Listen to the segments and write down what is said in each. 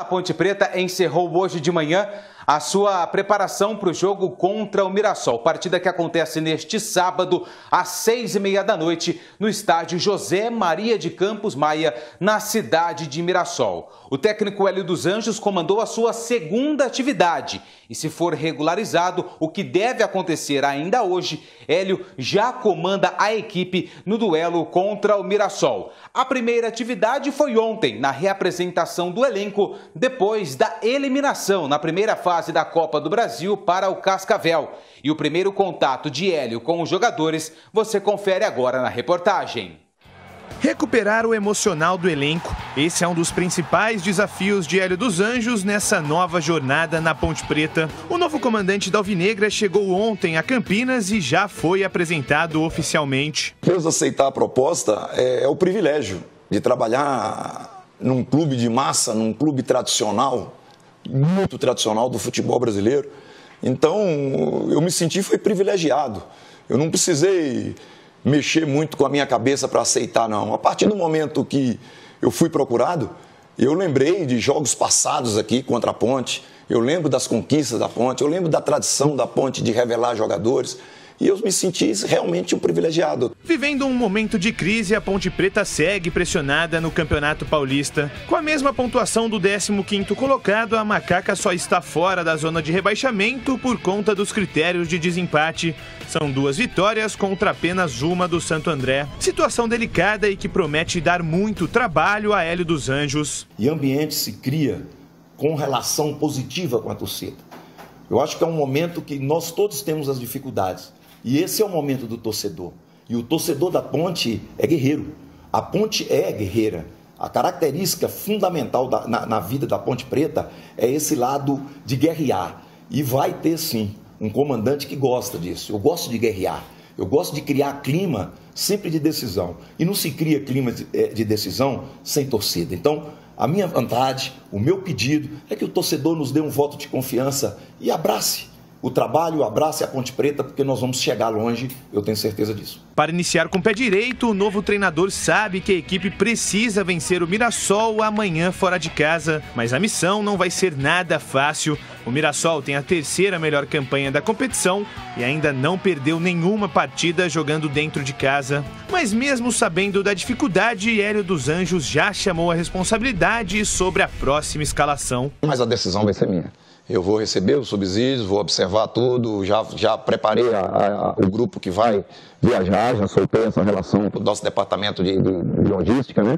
A Ponte Preta encerrou hoje de manhã a sua preparação para o jogo contra o Mirassol, partida que acontece neste sábado às seis e meia da noite no estádio José Maria de Campos Maia, na cidade de Mirassol. O técnico Hélio dos Anjos comandou a sua segunda atividade e se for regularizado, o que deve acontecer ainda hoje, Hélio já comanda a equipe no duelo contra o Mirassol. A primeira atividade foi ontem, na reapresentação do elenco, depois da eliminação na primeira fase da Copa do Brasil para o Cascavel. E o primeiro contato de Hélio com os jogadores você confere agora na reportagem. Recuperar o emocional do elenco. Esse é um dos principais desafios de Hélio dos Anjos nessa nova jornada na Ponte Preta. O novo comandante da Alvinegra chegou ontem a Campinas e já foi apresentado oficialmente. Deus aceitar a proposta é, é o privilégio de trabalhar num clube de massa, num clube tradicional, muito tradicional do futebol brasileiro. Então, eu me senti foi privilegiado. Eu não precisei mexer muito com a minha cabeça para aceitar, não. A partir do momento que eu fui procurado, eu lembrei de jogos passados aqui contra a Ponte, eu lembro das conquistas da Ponte, eu lembro da tradição da Ponte de revelar jogadores, e eu me senti realmente um privilegiado. Vivendo um momento de crise, a Ponte Preta segue pressionada no Campeonato Paulista. Com a mesma pontuação do 15º colocado, a Macaca só está fora da zona de rebaixamento por conta dos critérios de desempate. São duas vitórias contra apenas uma do Santo André. Situação delicada e que promete dar muito trabalho a Hélio dos Anjos. E ambiente se cria com relação positiva com a torcida. Eu acho que é um momento que nós todos temos as dificuldades e esse é o momento do torcedor. E o torcedor da ponte é guerreiro. A ponte é guerreira. A característica fundamental da, na, na, vida da Ponte Preta é esse lado de guerrear. E vai ter sim um comandante que gosta disso. Eu gosto de guerrear. Eu gosto de criar clima sempre de decisão. E não se cria clima de, eh, de decisão sem torcida. Então, a minha vontade, o meu pedido é que o torcedor nos dê um voto de confiança e abrace o trabalho, abrace a Ponte Preta, porque nós vamos chegar longe, eu tenho certeza disso. Para iniciar com o pé direito, o novo treinador sabe que a equipe precisa vencer o Mirassol amanhã fora de casa, mas a missão não vai ser nada fácil. O Mirassol tem a terceira melhor campanha da competição e ainda não perdeu nenhuma partida jogando dentro de casa. Mas mesmo sabendo da dificuldade, Hélio dos Anjos já chamou a responsabilidade sobre a próxima escalação. Mas a decisão vai ser minha eu vou receber os subsídios, vou observar tudo, já, já preparei a, a, o grupo que vai viajar, já soltei essa relação com o nosso departamento de, de, de logística, né?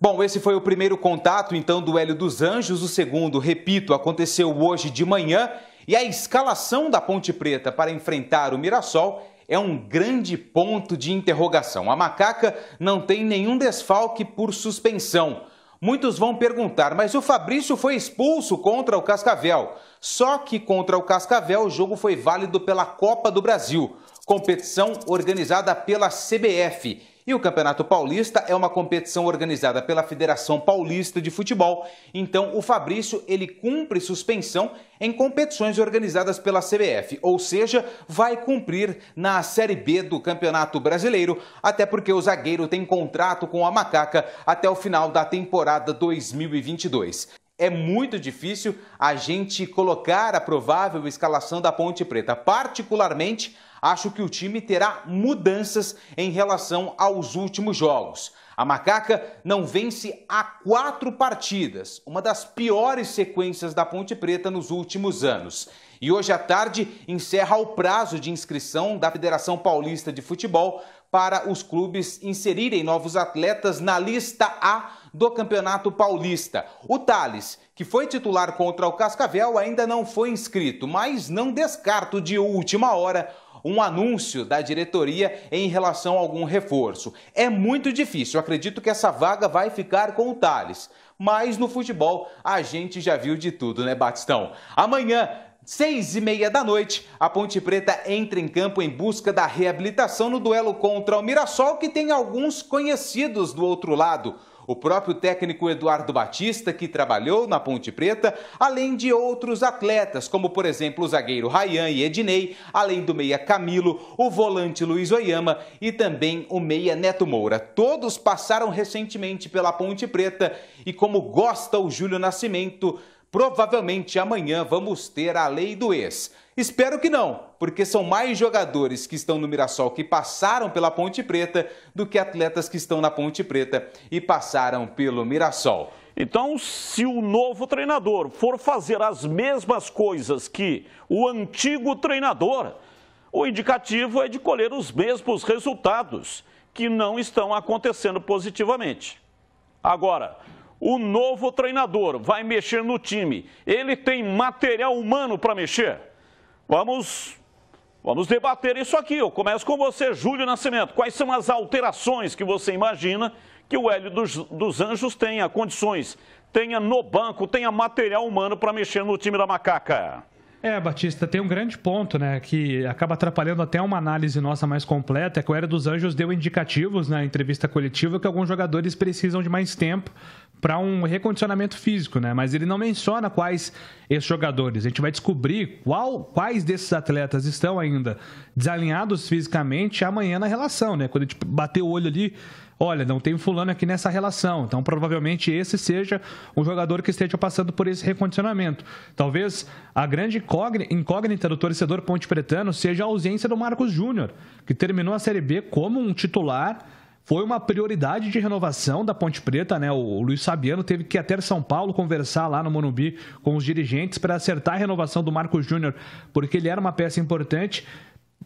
Bom, esse foi o primeiro contato, então, do Hélio dos Anjos. O segundo, repito, aconteceu hoje de manhã. E a escalação da Ponte Preta para enfrentar o Mirassol é um grande ponto de interrogação. A macaca não tem nenhum desfalque por suspensão. Muitos vão perguntar, mas o Fabrício foi expulso contra o Cascavel. Só que contra o Cascavel o jogo foi válido pela Copa do Brasil, competição organizada pela CBF e o Campeonato Paulista é uma competição organizada pela Federação Paulista de Futebol. Então, o Fabrício ele cumpre suspensão em competições organizadas pela CBF, ou seja, vai cumprir na Série B do Campeonato Brasileiro, até porque o zagueiro tem contrato com a Macaca até o final da temporada 2022 é muito difícil a gente colocar a provável escalação da Ponte Preta. Particularmente, acho que o time terá mudanças em relação aos últimos jogos. A Macaca não vence há quatro partidas, uma das piores sequências da Ponte Preta nos últimos anos. E hoje à tarde encerra o prazo de inscrição da Federação Paulista de Futebol para os clubes inserirem novos atletas na lista A do Campeonato Paulista. O Thales, que foi titular contra o Cascavel, ainda não foi inscrito, mas não descarto de última hora um anúncio da diretoria em relação a algum reforço. É muito difícil, acredito que essa vaga vai ficar com o Thales. Mas no futebol a gente já viu de tudo, né, Batistão? Amanhã Seis e meia da noite, a Ponte Preta entra em campo em busca da reabilitação no duelo contra o Mirassol, que tem alguns conhecidos do outro lado o próprio técnico Eduardo Batista, que trabalhou na Ponte Preta, além de outros atletas, como por exemplo o zagueiro Rayan e Ednei, além do meia Camilo, o volante Luiz Oyama e também o meia Neto Moura. Todos passaram recentemente pela Ponte Preta e como gosta o Júlio Nascimento, Provavelmente amanhã vamos ter a lei do ex. Espero que não, porque são mais jogadores que estão no Mirassol que passaram pela Ponte Preta do que atletas que estão na Ponte Preta e passaram pelo Mirassol. Então, se o novo treinador for fazer as mesmas coisas que o antigo treinador, o indicativo é de colher os mesmos resultados que não estão acontecendo positivamente. Agora, o novo treinador vai mexer no time. Ele tem material humano para mexer? Vamos, vamos debater isso aqui. Eu começo com você, Júlio Nascimento. Quais são as alterações que você imagina que o Hélio dos, dos Anjos tenha condições, tenha no banco, tenha material humano para mexer no time da Macaca? É, Batista, tem um grande ponto, né, que acaba atrapalhando até uma análise nossa mais completa, é que o Era dos Anjos deu indicativos na entrevista coletiva que alguns jogadores precisam de mais tempo para um recondicionamento físico, né? Mas ele não menciona quais esses jogadores. A gente vai descobrir qual, quais desses atletas estão ainda desalinhados fisicamente amanhã na relação, né? Quando a gente bater o olho ali, olha, não tem fulano aqui nessa relação. Então, provavelmente esse seja o jogador que esteja passando por esse recondicionamento. Talvez a grande incógnita do torcedor ponte-pretano seja a ausência do Marcos Júnior, que terminou a Série B como um titular foi uma prioridade de renovação da Ponte Preta, né? O Luiz Sabiano teve que ir até São Paulo conversar lá no Morumbi com os dirigentes para acertar a renovação do Marco Júnior, porque ele era uma peça importante.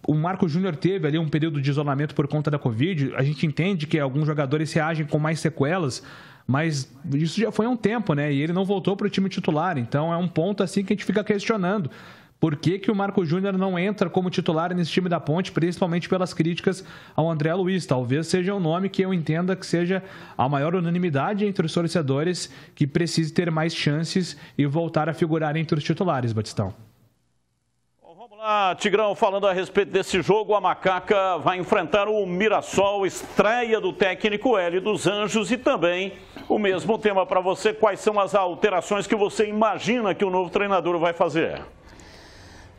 O Marco Júnior teve ali um período de isolamento por conta da Covid. A gente entende que alguns jogadores reagem com mais sequelas, mas isso já foi há um tempo, né? E ele não voltou para o time titular. Então é um ponto assim que a gente fica questionando por que, que o Marco Júnior não entra como titular nesse time da Ponte, principalmente pelas críticas ao André Luiz? Talvez seja um nome que eu entenda que seja a maior unanimidade entre os torcedores que precise ter mais chances e voltar a figurar entre os titulares, Batistão. Ah, Tigrão, falando a respeito desse jogo, a Macaca vai enfrentar o Mirassol, estreia do técnico L dos Anjos e também o mesmo tema para você, quais são as alterações que você imagina que o novo treinador vai fazer?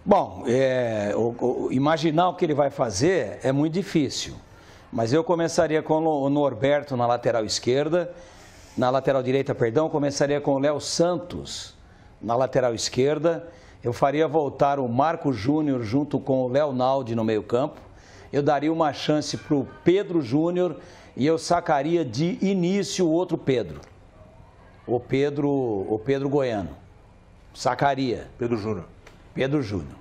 Bom, é, o, o, imaginar o que ele vai fazer é muito difícil. Mas eu começaria com o Norberto na lateral esquerda, na lateral direita, perdão, começaria com o Léo Santos na lateral esquerda. Eu faria voltar o Marco Júnior junto com o Leonaldi no meio-campo. Eu daria uma chance para o Pedro Júnior e eu sacaria de início o outro Pedro. O Pedro, o Pedro Goiano. Sacaria. Pedro Júnior. Pedro Júnior.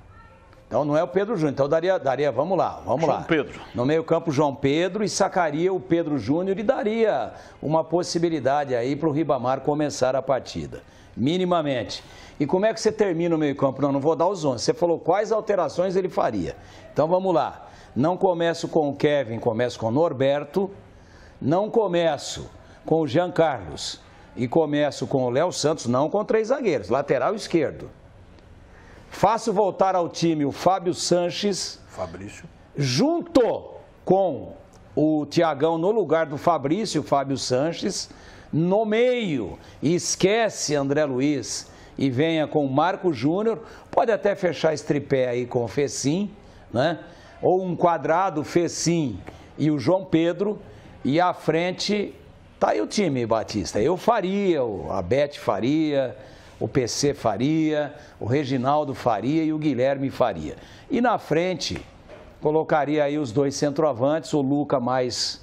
Então não é o Pedro Júnior. Então daria, daria vamos lá, vamos João lá. Pedro. No meio-campo, João Pedro e sacaria o Pedro Júnior e daria uma possibilidade aí para o Ribamar começar a partida. Minimamente. E como é que você termina o meio-campo? Não, não vou dar os 11. Você falou quais alterações ele faria. Então vamos lá. Não começo com o Kevin, começo com o Norberto. Não começo com o Jean Carlos. E começo com o Léo Santos, não com três zagueiros, lateral esquerdo. Faço voltar ao time o Fábio Sanches. Fabrício. Junto com o Tiagão no lugar do Fabrício, Fábio Sanches. No meio, esquece André Luiz e venha com o Marco Júnior. Pode até fechar esse tripé aí com o Fecim, né? Ou um quadrado, Fecim e o João Pedro. E à frente, tá aí o time, Batista. Eu faria, a Beth faria o PC Faria, o Reginaldo Faria e o Guilherme Faria. E na frente, colocaria aí os dois centroavantes, o Luca mais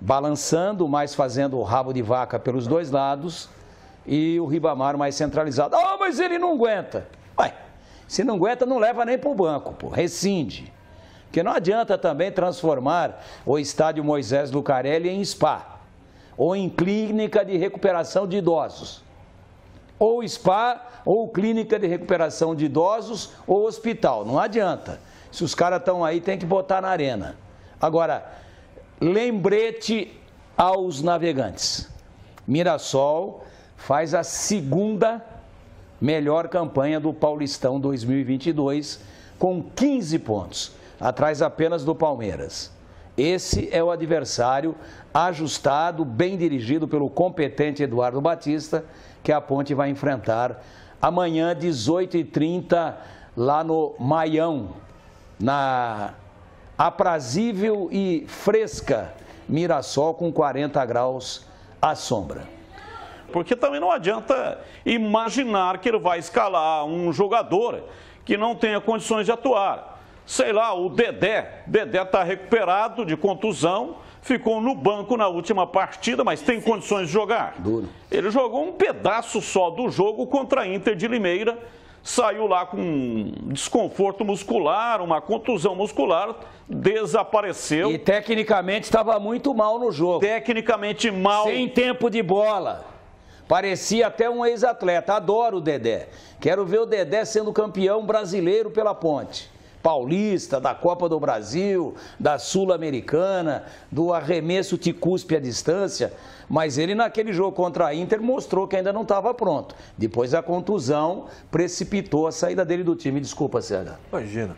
balançando, mais fazendo o rabo de vaca pelos dois lados e o Ribamar mais centralizado. Ah, oh, mas ele não aguenta. Ué, se não aguenta, não leva nem para o banco, pô. rescinde. Porque não adianta também transformar o estádio Moisés Lucarelli em spa ou em clínica de recuperação de idosos ou spa, ou clínica de recuperação de idosos, ou hospital. Não adianta. Se os caras estão aí, tem que botar na arena. Agora, lembrete aos navegantes. Mirassol faz a segunda melhor campanha do Paulistão 2022 com 15 pontos, atrás apenas do Palmeiras. Esse é o adversário ajustado, bem dirigido pelo competente Eduardo Batista, que a Ponte vai enfrentar amanhã, 18h30, lá no Maião, na aprazível e fresca Mirassol, com 40 graus à sombra. Porque também não adianta imaginar que ele vai escalar um jogador que não tenha condições de atuar sei lá, o Dedé. Dedé está recuperado de contusão, ficou no banco na última partida, mas tem condições de jogar. Duro. Ele jogou um pedaço só do jogo contra a Inter de Limeira, saiu lá com um desconforto muscular, uma contusão muscular, desapareceu. E tecnicamente estava muito mal no jogo. Tecnicamente mal. Sem tempo de bola. Parecia até um ex-atleta. Adoro o Dedé. Quero ver o Dedé sendo campeão brasileiro pela ponte. Paulista, da Copa do Brasil, da Sul-Americana, do arremesso de cuspe à distância, mas ele naquele jogo contra a Inter mostrou que ainda não estava pronto. Depois a contusão precipitou a saída dele do time. Desculpa, Sérgio. Imagina.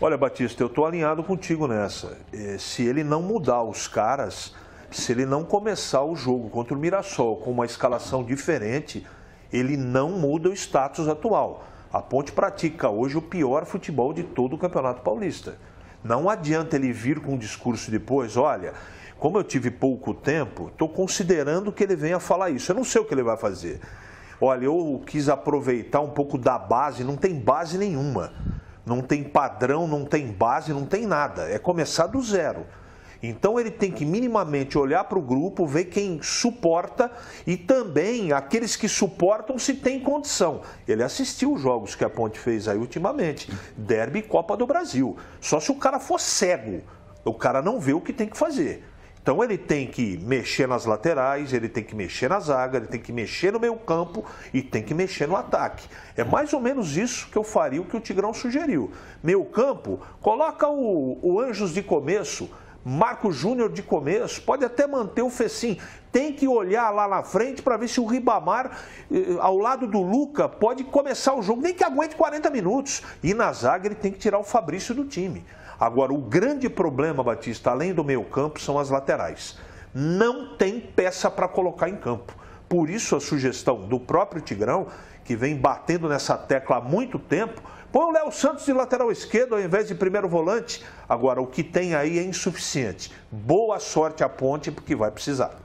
Olha, Batista, eu estou alinhado contigo nessa. Eh, se ele não mudar os caras, se ele não começar o jogo contra o Mirassol com uma escalação diferente, ele não muda o status atual. A Ponte pratica hoje o pior futebol de todo o Campeonato Paulista. Não adianta ele vir com um discurso depois, olha, como eu tive pouco tempo, estou considerando que ele venha falar isso. Eu não sei o que ele vai fazer. Olha, eu quis aproveitar um pouco da base, não tem base nenhuma. Não tem padrão, não tem base, não tem nada. É começar do zero. Então ele tem que minimamente olhar para o grupo, ver quem suporta e também aqueles que suportam se tem condição. Ele assistiu os jogos que a Ponte fez aí ultimamente, Derby e Copa do Brasil. Só se o cara for cego, o cara não vê o que tem que fazer. Então ele tem que mexer nas laterais, ele tem que mexer na zaga, ele tem que mexer no meio campo e tem que mexer no ataque. É mais ou menos isso que eu faria o que o Tigrão sugeriu. Meio campo, coloca o, o Anjos de começo, Marco Júnior de começo, pode até manter o Fecim. Tem que olhar lá na frente para ver se o Ribamar, eh, ao lado do Luca, pode começar o jogo, nem que aguente 40 minutos. E na zaga ele tem que tirar o Fabrício do time. Agora, o grande problema, Batista, além do meio campo, são as laterais. Não tem peça para colocar em campo. Por isso a sugestão do próprio Tigrão, que vem batendo nessa tecla há muito tempo, Põe o Léo Santos de lateral esquerdo ao invés de primeiro volante. Agora, o que tem aí é insuficiente. Boa sorte à ponte, porque vai precisar.